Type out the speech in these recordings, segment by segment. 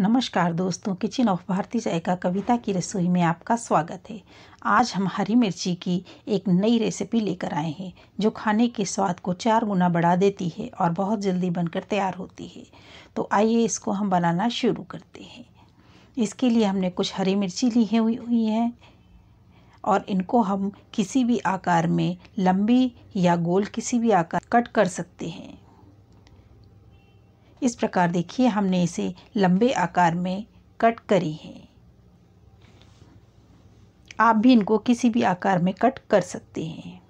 नमस्कार दोस्तों kitchen of Bharti जायका कविता की रसोई में आपका स्वागत है आज हम हरी मिर्ची की एक नई रेसिपी लेकर आए हैं जो खाने के स्वाद को चार गुना बढ़ा देती है और बहुत जल्दी बनकर तैयार होती है तो आइए इसको हम बनाना शुरू करते हैं इसके लिए हमने कुछ हरी मिर्ची ली हुई हुई हैं और इनको हम किसी भी आकार में लंबी या गोल किसी भी आकार कट कर सकते हैं इस प्रकार देखिए हमने इसे लंबे आकार में कट करी है आप भी इनको किसी भी आकार में कट कर सकते हैं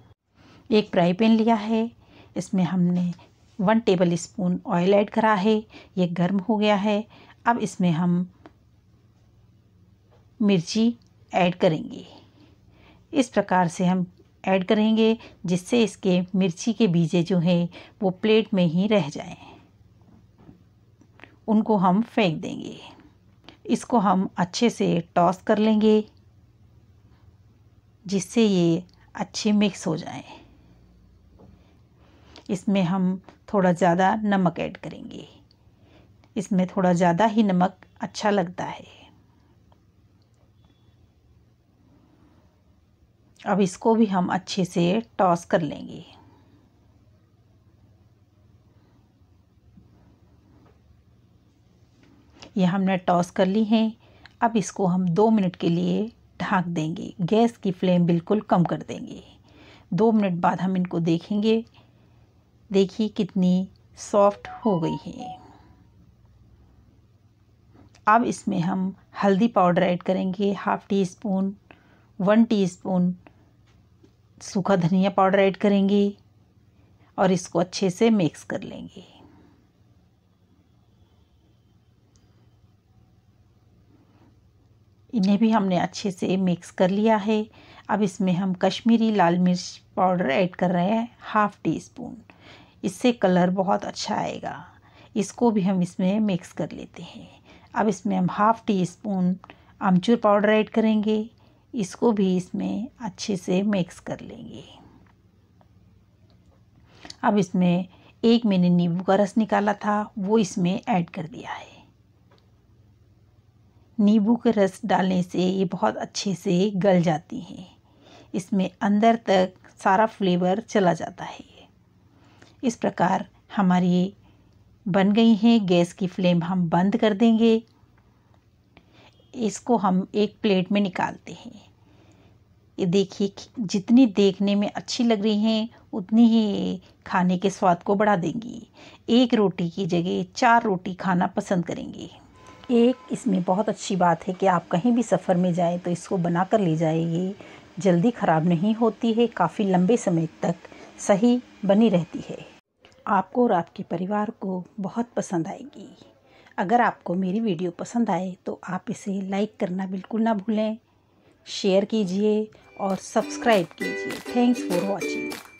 एक फ्राई पैन लिया है इसमें हमने one tablespoon oil add करा है ये गर्म हो गया है अब इसमें हम मिर्ची ऐड करेंगे इस प्रकार से हम ऐड करेंगे जिससे इसके मिर्ची के बीजे जो हैं वो प्लेट में ही रह जाएं उनको हम फेंक देंगे इसको हम अच्छे से टॉस कर लेंगे जिससे ये अच्छे मिक्स हो जाए इसमें हम थोड़ा ज़्यादा नमक ऐड करेंगे इसमें थोड़ा ज़्यादा ही नमक अच्छा लगता है अब इसको भी हम अच्छे से टॉस कर लेंगे ये हमने टॉस कर ली हैं अब इसको हम दो मिनट के लिए ढाँक देंगे गैस की फ्लेम बिल्कुल कम कर देंगे दो मिनट बाद हम इनको देखेंगे देखिए कितनी सॉफ्ट हो गई है अब इसमें हम हल्दी पाउडर ऐड करेंगे half teaspoon one teaspoon सूखा धनिया पाउडर ऐड करेंगे और इसको अच्छे से मिक्स कर लेंगे इन्हें भी हमने अच्छे से मिक्स कर लिया है अब इसमें हम कश्मीरी लाल मिर्च पाउडर ऐड कर रहे हैं हाफ़ टी स्पून इससे कलर बहुत अच्छा आएगा इसको भी हम इसमें मिक्स कर लेते हैं अब इसमें हम हाफ़ टी स्पून आमचूर पाउडर ऐड करेंगे इसको भी इसमें अच्छे से मिक्स कर लेंगे अब इसमें एक मैंने नींबू का रस निकाला था वो इसमें ऐड कर दिया है नींबू का रस डालने से ये बहुत अच्छे से गल जाती हैं इसमें अंदर तक सारा फ्लेवर चला जाता है इस प्रकार हमारी बन गई हैं गैस की फ्लेम हम बंद कर देंगे इसको हम एक प्लेट में निकालते हैं ये देखिए जितनी देखने में अच्छी लग रही हैं उतनी ही खाने के स्वाद को बढ़ा देंगी एक रोटी की जगह चार रोटी खाना पसंद करेंगे एक इसमें बहुत अच्छी बात है कि आप कहीं भी सफ़र में जाएं तो इसको बना कर ले जाए ये जल्दी ख़राब नहीं होती है काफ़ी लंबे समय तक सही बनी रहती है आपको और आपके परिवार को बहुत पसंद आएगी अगर आपको मेरी वीडियो पसंद आए तो आप इसे लाइक करना बिल्कुल ना भूलें शेयर कीजिए और सब्सक्राइब कीजिए थैंक्स फॉर वॉचिंग